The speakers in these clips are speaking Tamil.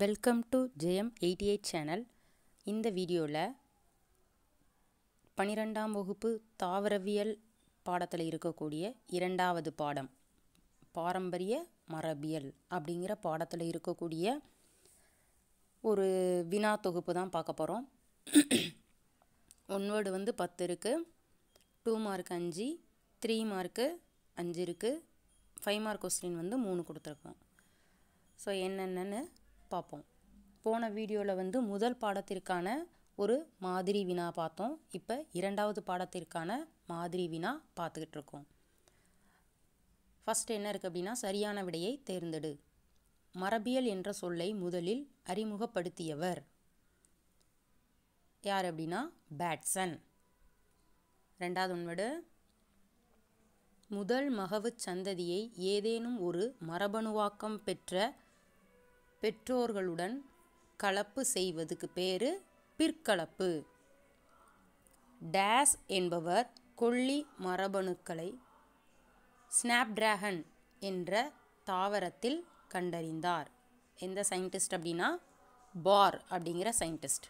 welcome to Jayam eighty eight channel இந்த வீடியோவில் பனிரெண்டாம் வகுப்பு தாவரவியல் பாடத்தில் இருக்கக்கூடிய இரண்டாவது பாடம் பாரம்பரிய மரபியல் அப்படிங்கிற பாடத்தில் இருக்கக்கூடிய ஒரு வினா தொகுப்பு தான் பார்க்க போகிறோம் ஒன் வேர்டு வந்து பத்து இருக்குது டூ மார்க் அஞ்சு த்ரீ மார்க்கு அஞ்சு இருக்குது ஃபைவ் மார்க் கொஸ்டின் வந்து மூணு கொடுத்துருக்கோம் ஸோ என்னென்னு பார்ப்போம் போன வீடியோவில் வந்து முதல் பாடத்திற்கான ஒரு மாதிரி வினா பார்த்தோம் இப்போ இரண்டாவது பாடத்திற்கான மாதிரி வினா பார்த்துக்கிட்டு இருக்கோம் ஃபஸ்ட் என்ன இருக்குது அப்படின்னா சரியான விடையை தேர்ந்தெடு மரபியல் என்ற சொல்லை முதலில் அறிமுகப்படுத்தியவர் யார் அப்படின்னா பேட்ஸன் ரெண்டாவது உண்மைடு முதல் மகவு சந்ததியை ஏதேனும் ஒரு மரபணுவாக்கம் பெற்ற பெற்றோர்களுடன் கலப்பு செய்வதுக்கு பேரு பிற்கலப்பு டேஸ் என்பவர் கொல்லி மரபணுக்களை ஸ்னாப்டிராகன் என்ற தாவரத்தில் கண்டறிந்தார் எந்த சயின்டிஸ்ட் அப்படின்னா பார் அப்படிங்கிற சயின்டிஸ்ட்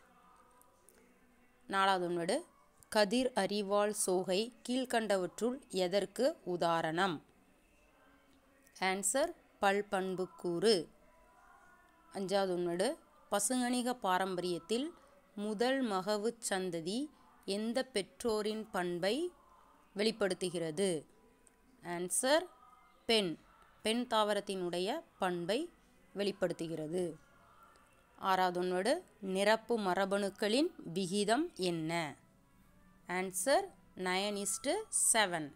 நாலாவது ஒன்று கதிர் அறிவால் சோகை கீழ்கண்டவற்றுள் எதற்கு உதாரணம் ஆன்சர் பல்பண்புக்கூறு அஞ்சாவது உன்னோடு பசுங்கணிக பாரம்பரியத்தில் முதல் மகவு சந்ததி எந்த பெற்றோரின் பண்பை வெளிப்படுத்துகிறது ஆன்சர் பெண் பெண் தாவரத்தினுடைய பண்பை வெளிப்படுத்துகிறது ஆறாவது ஒன்பது நிரப்பு மரபணுக்களின் விகிதம் என்ன ஆன்சர் நயன் இஸ்டு செவன்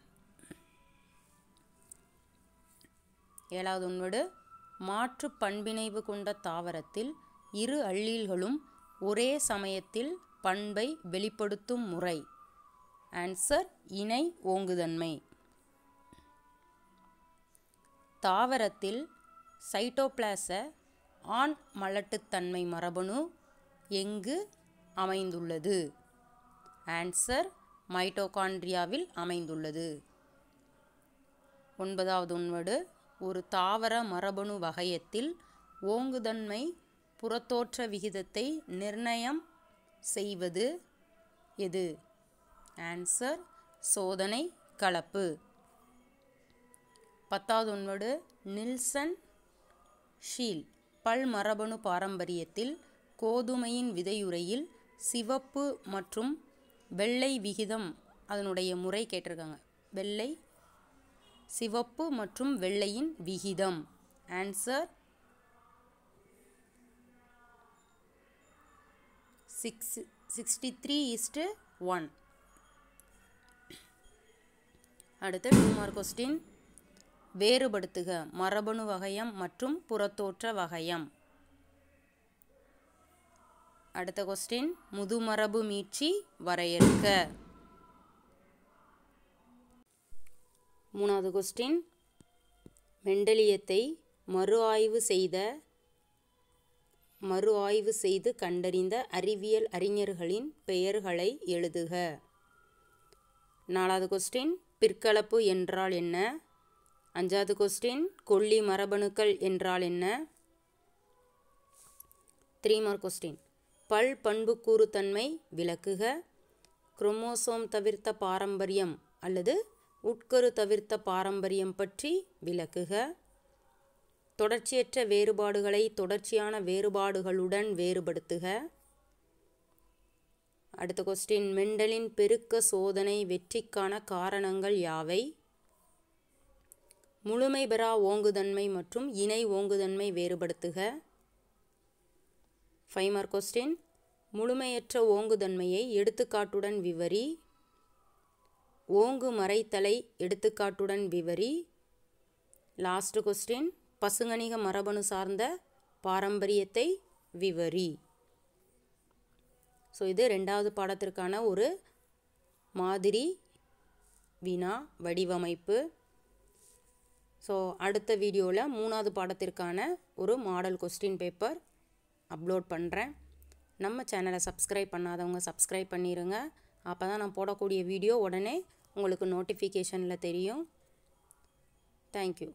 ஏழாவது ஒன்பது மாற்று பண்பினைவு கொண்ட தாவரத்தில் இரு அள்ளில்களும் ஒரே சமயத்தில் பண்பை வெளிப்படுத்தும் முறை ஆன்சர் இணை ஓங்குதன்மை தாவரத்தில் சைட்டோபிளாச ஆண் மலட்டுத்தன்மை மரபணு எங்கு அமைந்துள்ளது ஆன்சர் மைட்டோகாண்ட்ரியாவில் அமைந்துள்ளது ஒன்பதாவது உண்வடு ஒரு தாவர மரபணு வகையத்தில் ஓங்குதன்மை புறத்தோற்ற விகிதத்தை நிர்ணயம் செய்வது எது ஆன்சர் சோதனை கலப்பு பத்தாவது ஒன்பது நில்சன் ஷீல் பல் மரபணு பாரம்பரியத்தில் கோதுமையின் விதையுறையில் சிவப்பு மற்றும் வெள்ளை விகிதம் அதனுடைய முறை கேட்டிருக்காங்க வெள்ளை சிவப்பு மற்றும் வெள்ளையின் விகிதம் answer six sixty three is to one அடுத்து டூ மார்க் கொஸ்டின் வேறுபடுத்துக மரபணு வகையம் மற்றும் புறத்தோற்ற வகையம் அடுத்த கொஸ்டின் முதுமரபு மீட்சி வரையறுக்க மூணாவது கொஸ்டின் மெண்டலியத்தை மறு ஆய்வு செய்த மறு ஆய்வு செய்து கண்டறிந்த அறிவியல் அறிஞர்களின் பெயர்களை எழுதுக நாலாவது கொஸ்டின் பிற்கலப்பு என்றால் என்ன அஞ்சாவது கொஸ்டின் கொல்லி மரபணுக்கள் என்றால் என்ன த்ரீ மார்க் கொஸ்டின் பல் பண்புக்கூறுத்தன்மை விளக்குக குரோமோசோம் தவிர்த்த பாரம்பரியம் அல்லது உட்கரு தவிர்த்த பாரம்பரியம் பற்றி விளக்குக தொடர்ச்சியற்ற வேறுபாடுகளை தொடர்ச்சியான வேறுபாடுகளுடன் வேறுபடுத்துக அடுத்த கொஸ்டின் மெண்டலின் பெருக்க சோதனை வெற்றிக்கான காரணங்கள் யாவை முழுமை பெறா ஓங்குதன்மை மற்றும் இணை ஓங்குதன்மை வேறுபடுத்துக ஃபைமர் கொஸ்டின் முழுமையற்ற ஓங்குதன்மையை எடுத்துக்காட்டுடன் விவரி ஓங்கு மறைத்தலை எடுத்துக்காட்டுடன் விவரி லாஸ்ட் கொஸ்டின் பசுங்கணிக மரபணு சார்ந்த பாரம்பரியத்தை விவரி ஸோ இது ரெண்டாவது பாடத்திற்கான ஒரு மாதிரி வினா வடிவமைப்பு ஸோ அடுத்த வீடியோவில் மூணாவது பாடத்திற்கான ஒரு மாடல் கொஸ்டின் பேப்பர் அப்லோட் பண்ணுறேன் நம்ம சேனலை சப்ஸ்கிரைப் பண்ணாதவங்க சப்ஸ்கிரைப் பண்ணிடுங்க அப்போ தான் நான் போடக்கூடிய வீடியோ உடனே உங்களுக்கு நோட்டிஃபிகேஷனில் தெரியும் தேங்க்யூ